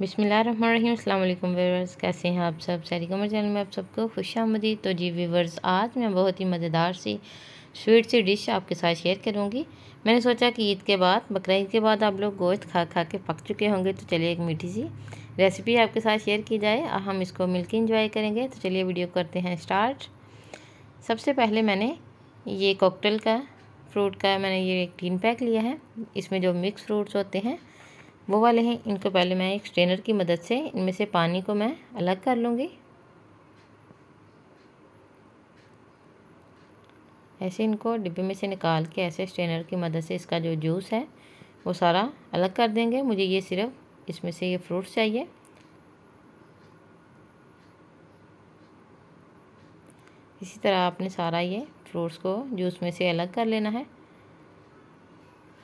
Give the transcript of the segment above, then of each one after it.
बिसमीम अल्लाम कैसे हैं आप सब सैरी कमर चैनल में आप सबको खुश आमदी तो जी वीवर्स आज मैं बहुत ही मज़ेदार सी स्वीट सी डिश आपके साथ शेयर करूँगी मैंने सोचा कि ईद के बाद बकर के बाद आप लोग गोश्त खा खा के पक चुके होंगे तो चलिए एक मीठी सी रेसिपी आपके साथ शेयर की जाए हम इसको मिल के इंजॉय करेंगे तो चलिए वीडियो करते हैं स्टार्ट सबसे पहले मैंने ये कॉकटल का फ्रूट का मैंने ये एक तीन पैक लिया है इसमें जो मिक्स फ्रूट्स होते हैं वो वाले हैं इनको पहले मैं एक स्ट्रेनर की मदद से इनमें से पानी को मैं अलग कर लूँगी ऐसे इनको डिब्बे में से निकाल के ऐसे स्ट्रेनर की मदद से इसका जो जूस है वो सारा अलग कर देंगे मुझे ये सिर्फ इसमें से ये फ्रूट्स चाहिए इसी तरह आपने सारा ये फ्रूट्स को जूस में से अलग कर लेना है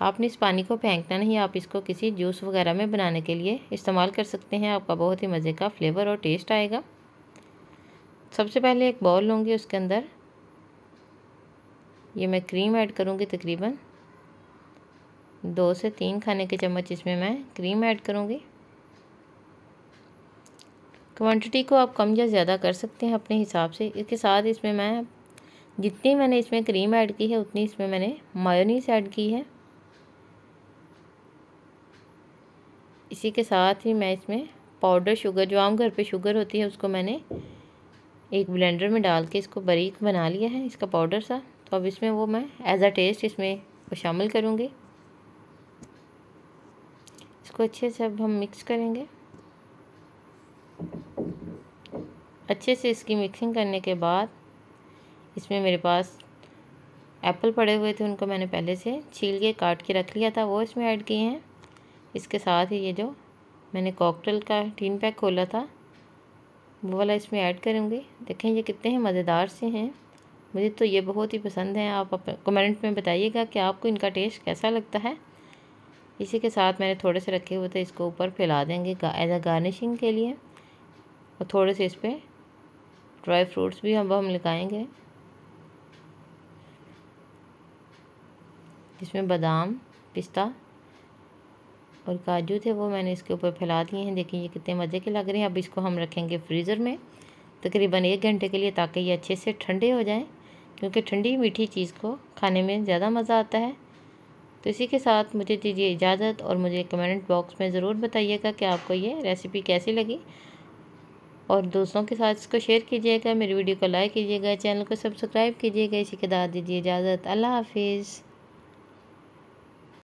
आपने इस पानी को फेंकना नहीं आप इसको किसी जूस वगैरह में बनाने के लिए इस्तेमाल कर सकते हैं आपका बहुत ही मज़े का फ्लेवर और टेस्ट आएगा सबसे पहले एक बॉल लूँगी उसके अंदर ये मैं क्रीम ऐड करूँगी तकरीबन दो से तीन खाने के चम्मच इसमें मैं क्रीम ऐड करूँगी क्वांटिटी को आप कम या ज़्यादा कर सकते हैं अपने हिसाब से इसके साथ इसमें मैं जितनी मैंने इसमें क्रीम ऐड की है उतनी इसमें मैंने मायोनीस ऐड की है इसी के साथ ही मैं इसमें पाउडर शुगर जो आम घर पे शुगर होती है उसको मैंने एक ब्लेंडर में डाल के इसको बारीक बना लिया है इसका पाउडर सा तो अब इसमें वो मैं एज़ अ टेस्ट इसमें शामिल करूँगी इसको अच्छे से अब हम मिक्स करेंगे अच्छे से इसकी मिक्सिंग करने के बाद इसमें मेरे पास एप्पल पड़े हुए थे उनको मैंने पहले से छील के काट के रख लिया था वो इसमें ऐड किए हैं इसके साथ ही ये जो मैंने कॉकटेल का टीन पैक खोला था वो वाला इसमें ऐड करूँगी देखें ये कितने हैं मज़ेदार से हैं मुझे तो ये बहुत ही पसंद है आप कमेंट में बताइएगा कि आपको इनका टेस्ट कैसा लगता है इसी के साथ मैंने थोड़े से रखे हुए थे इसको ऊपर फैला देंगे एज अ गार्निशिंग के लिए और थोड़े से इस पर ड्राई फ्रूट्स भी अब हम लगाएंगे इसमें बादाम पिस्ता और काजू थे वो मैंने इसके ऊपर फैला दिए हैं देखिए ये कितने मज़े के लग रहे हैं अब इसको हम रखेंगे फ्रीज़र में तकरीबन एक घंटे के लिए ताकि ये अच्छे से ठंडे हो जाएं क्योंकि ठंडी मीठी चीज़ को खाने में ज़्यादा मज़ा आता है तो इसी के साथ मुझे दीजिए इजाज़त और मुझे कमेंट बॉक्स में ज़रूर बताइएगा कि आपको ये रेसिपी कैसी लगी और दोस्तों के साथ इसको शेयर कीजिएगा मेरी वीडियो को लाइक कीजिएगा चैनल को सब्सक्राइब कीजिएगा इसी के साथ दीजिए इजाज़त अल्लाह हाफिज़